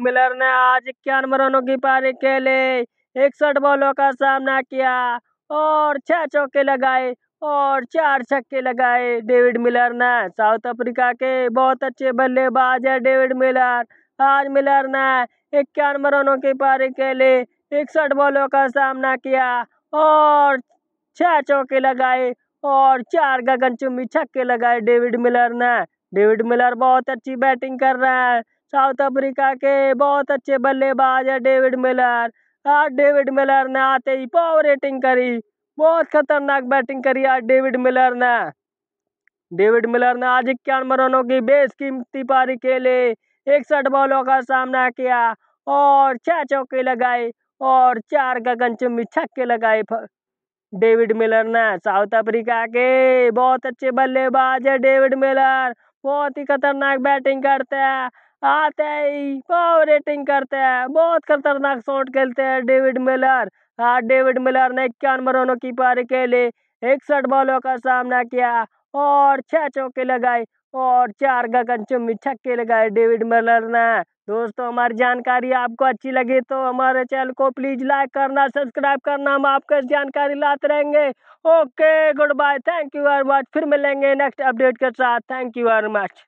Miller ने आज इक्यानवे रनों की पारी खेले इकसठ बॉलों का सामना किया और छह चौके लगाए और चार छक्के लगाए डेविड मिलर ने साउथ अफ्रीका के बहुत अच्छे बल्लेबाज है डेविड मिलर आज मिलर ने इक्यानवे रनों की पारी खेले इकसठ बॉलों का सामना किया और छह चौके लगाए और चार गगन चुम्बी छक्के लगाए डेविड मिलर ने डेविड मिलर बहुत अच्छी बैटिंग कर रहा है साउथ अफ्रीका के बहुत अच्छे बल्लेबाज है डेविड मिलर आज डेविड मिलर ने आते ही पावर रेटिंग करी बहुत खतरनाक बैटिंग करी आज डेविड मिलर ने डेविड मिलर ने आज इक्यानवे रनों की बेशकीमती पारी खेले इकसठ बॉलों का सामना किया और छह चौके लगाए और चार गगन चुम्बी छक्के लगाए डेविड मिलर ने साउथ अफ्रीका के बहुत अच्छे बल्लेबाज है डेविड मिलर बहुत ही खतरनाक बैटिंग करते हैं आते ही पावर रेटिंग करते हैं बहुत खतरनाक शॉट खेलते हैं डेविड मिलर हाँ डेविड मिलर ने इक्यानवे रनों की पारी खेली इकसठ बॉलों का सामना किया और छः चौके लगाए और चार गगन चुम्बी छक्के लगाए डेविड मलर ने दोस्तों हमारी जानकारी आपको अच्छी लगी तो हमारे चैनल को प्लीज लाइक करना सब्सक्राइब करना हम आपको जानकारी लाते रहेंगे okay goodbye thank you very much फिर मिलेंगे नेक्स्ट अपडेट के साथ थैंक यू वेरी मच